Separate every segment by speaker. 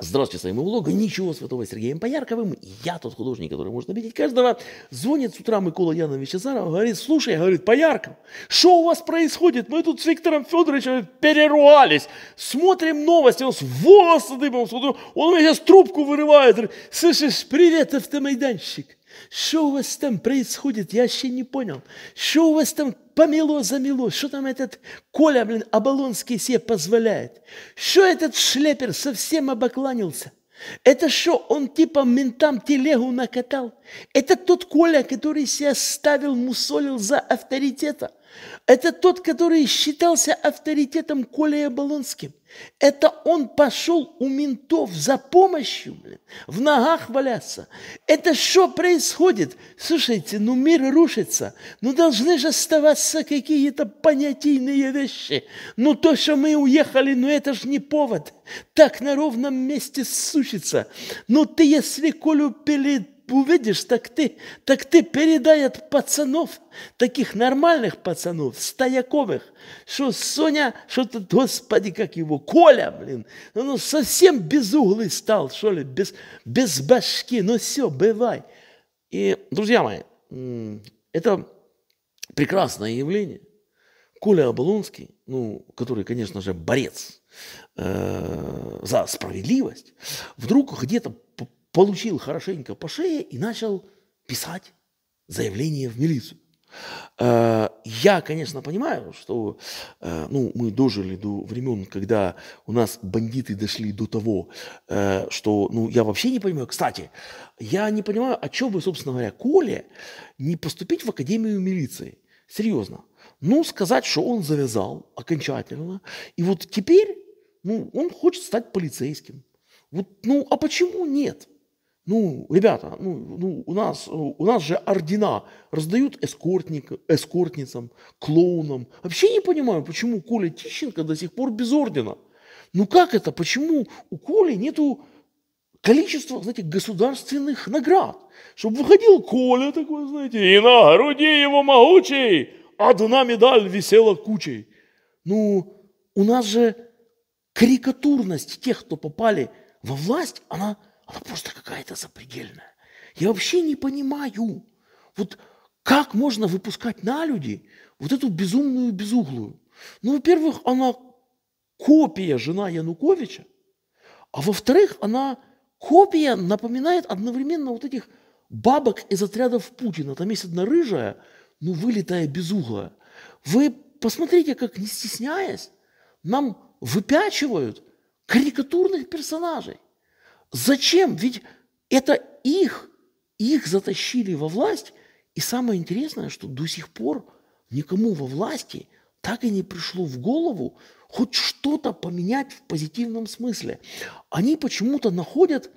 Speaker 1: Здравствуйте, с вами Влог. Ничего святого с Сергеем Поярковым. Я тот художник, который может обидеть каждого. Звонит с утра Микола Янович Чезаров, говорит, слушай, говорит, Поярков, что у вас происходит? Мы тут с Виктором Федоровичем переругались. Смотрим новости, он с волосы дыбом, он у меня сейчас трубку вырывает. Слышишь, привет, автомайданщик. Что у вас там происходит? Я еще не понял. Что у вас там помело, замело. Что там этот Коля, блин, Оболонский себе позволяет? Что этот шлепер совсем обокланился? Это что, он типа ментам телегу накатал? Это тот Коля, который себя ставил, мусолил за авторитета. Это тот, который считался авторитетом Коля Оболонским. Это он пошел у ментов за помощью, блин, в ногах валяться. Это что происходит? Слушайте, ну мир рушится, ну должны же оставаться какие-то понятийные вещи. Ну то, что мы уехали, ну это же не повод. Так на ровном месте сучится. Ну ты если Колю пилит увидишь, так ты, так ты передай от пацанов, таких нормальных пацанов, стояковых, что Соня, что-то, господи, как его, Коля, блин, ну, ну совсем без стал, что ли, без, без башки, ну все, бывай. И, друзья мои, это прекрасное явление. Коля Оболонский, ну, который, конечно же, борец э, за справедливость, вдруг где-то получил хорошенько по шее и начал писать заявление в милицию. Э, я, конечно, понимаю, что э, ну, мы дожили до времен, когда у нас бандиты дошли до того, э, что ну, я вообще не понимаю. Кстати, я не понимаю, о чем бы, собственно говоря, Коле не поступить в Академию милиции. Серьезно. Ну, сказать, что он завязал окончательно. И вот теперь ну, он хочет стать полицейским. Вот, ну, а почему нет? ну, ребята, ну, ну, у, нас, э, у нас же ордена раздают эскортник, эскортницам, клоунам. Вообще не понимаю, почему Коля Тищенко до сих пор без ордена. Ну как это? Почему у Коли нету количества, знаете, государственных наград? Чтобы выходил Коля такой, знаете, и на груди его могучий одна медаль висела кучей. Ну, у нас же карикатурность тех, кто попали во власть, она она просто какая-то запредельная. Я вообще не понимаю, вот как можно выпускать на люди вот эту безумную безуглую. Ну, во-первых, она копия жена Януковича, а во-вторых, она копия напоминает одновременно вот этих бабок из отрядов Путина. Там есть одна рыжая, ну, вылетая безуглая. Вы посмотрите, как, не стесняясь, нам выпячивают карикатурных персонажей. Зачем? Ведь это их, их затащили во власть. И самое интересное, что до сих пор никому во власти так и не пришло в голову хоть что-то поменять в позитивном смысле. Они почему-то находят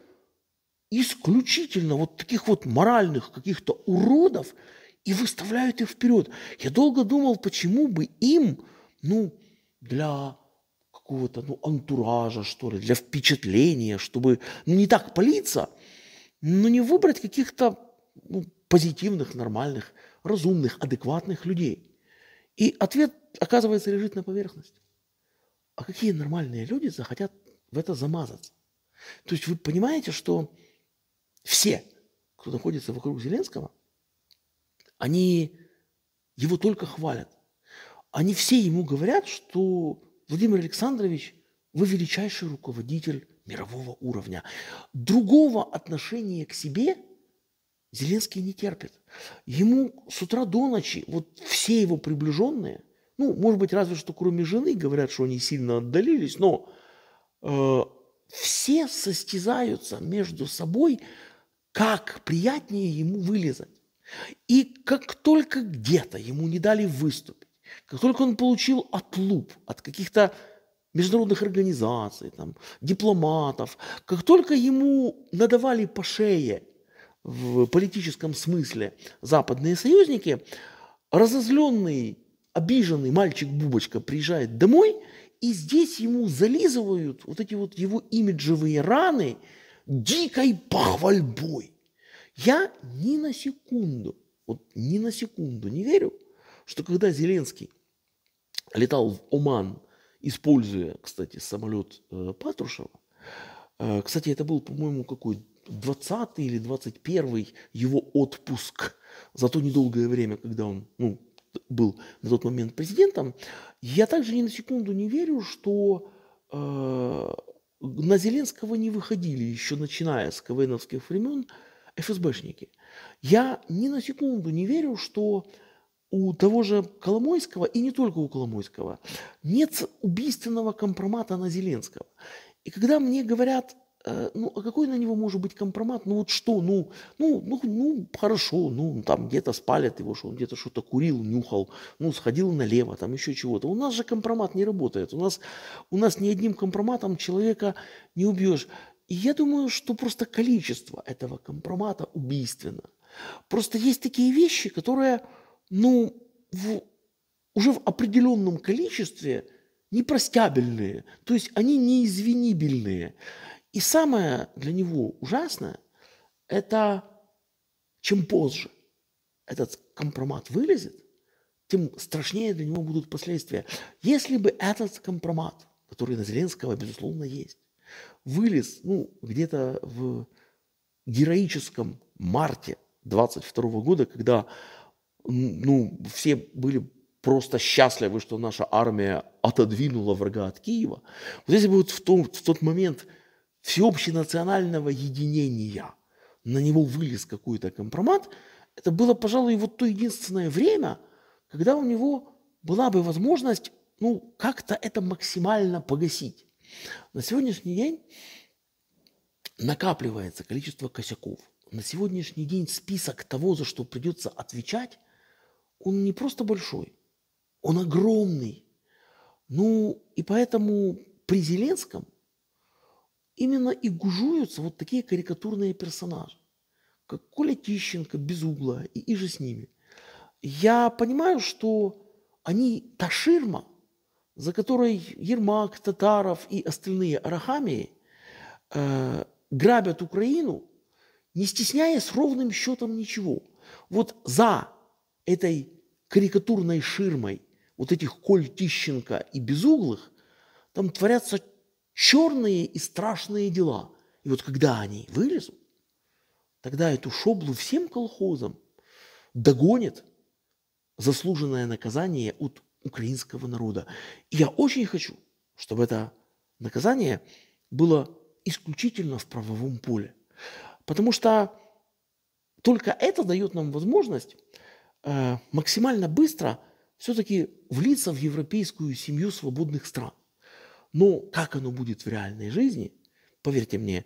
Speaker 1: исключительно вот таких вот моральных каких-то уродов и выставляют их вперед. Я долго думал, почему бы им, ну, для какого-то ну, антуража, что ли, для впечатления, чтобы ну, не так палиться, но не выбрать каких-то ну, позитивных, нормальных, разумных, адекватных людей. И ответ, оказывается, лежит на поверхности. А какие нормальные люди захотят в это замазаться? То есть вы понимаете, что все, кто находится вокруг Зеленского, они его только хвалят. Они все ему говорят, что Владимир Александрович, вы величайший руководитель мирового уровня. Другого отношения к себе Зеленский не терпит. Ему с утра до ночи вот все его приближенные, ну, может быть, разве что кроме жены, говорят, что они сильно отдалились, но э, все состязаются между собой, как приятнее ему вылезать. И как только где-то ему не дали выступ, как только он получил отлуп от каких-то международных организаций, там, дипломатов, как только ему надавали по шее в политическом смысле западные союзники, разозленный, обиженный мальчик-бубочка приезжает домой, и здесь ему зализывают вот эти вот его имиджевые раны дикой похвальбой. Я ни на секунду, вот ни на секунду не верю, что когда Зеленский летал в Оман, используя, кстати, самолет э, Патрушева, э, кстати, это был, по-моему, какой 20 или 21 его отпуск за то недолгое время, когда он ну, был на тот момент президентом, я также ни на секунду не верю, что э, на Зеленского не выходили еще начиная с КВНовских времен ФСБшники. Я ни на секунду не верю, что у того же Коломойского, и не только у Коломойского, нет убийственного компромата на Зеленского. И когда мне говорят, э, ну, а какой на него может быть компромат? Ну, вот что, ну, ну, ну, ну хорошо, ну, там где-то спалят его, что он где-то что-то курил, нюхал, ну, сходил налево, там еще чего-то. У нас же компромат не работает. У нас, у нас ни одним компроматом человека не убьешь. И я думаю, что просто количество этого компромата убийственно. Просто есть такие вещи, которые ну, в, уже в определенном количестве непростябельные, то есть они неизвинибельные. И самое для него ужасное – это чем позже этот компромат вылезет, тем страшнее для него будут последствия. Если бы этот компромат, который на Зеленского, безусловно, есть, вылез ну, где-то в героическом марте 22 года, когда ну, все были просто счастливы, что наша армия отодвинула врага от Киева. Вот если бы вот в, том, в тот момент всеобщенационального единения на него вылез какой-то компромат, это было, пожалуй, вот то единственное время, когда у него была бы возможность ну, как-то это максимально погасить. На сегодняшний день накапливается количество косяков. На сегодняшний день список того, за что придется отвечать, он не просто большой, он огромный. Ну, и поэтому при Зеленском именно и гужуются вот такие карикатурные персонажи, как Коля Тищенко, Безугла и, и же с ними. Я понимаю, что они та ширма, за которой Ермак, Татаров и остальные арахамии э, грабят Украину, не стесняясь ровным счетом ничего. Вот за этой карикатурной ширмой вот этих Коль Тищенко и Безуглых, там творятся черные и страшные дела. И вот когда они вылезут, тогда эту шоблу всем колхозам догонит заслуженное наказание от украинского народа. И я очень хочу, чтобы это наказание было исключительно в правовом поле. Потому что только это дает нам возможность Э, максимально быстро все-таки влиться в европейскую семью свободных стран. Но как оно будет в реальной жизни, поверьте мне,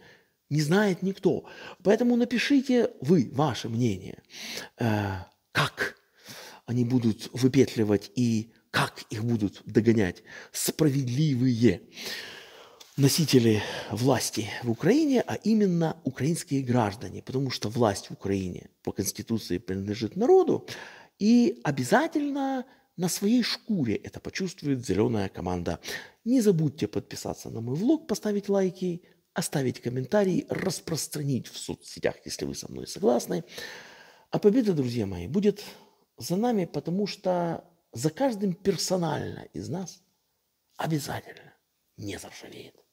Speaker 1: не знает никто. Поэтому напишите вы ваше мнение, э, как они будут выпетливать и как их будут догонять справедливые носители власти в Украине, а именно украинские граждане, потому что власть в Украине по Конституции принадлежит народу, и обязательно на своей шкуре это почувствует зеленая команда. Не забудьте подписаться на мой влог, поставить лайки, оставить комментарий, распространить в соцсетях, если вы со мной согласны. А победа, друзья мои, будет за нами, потому что за каждым персонально из нас обязательно не заржавеет.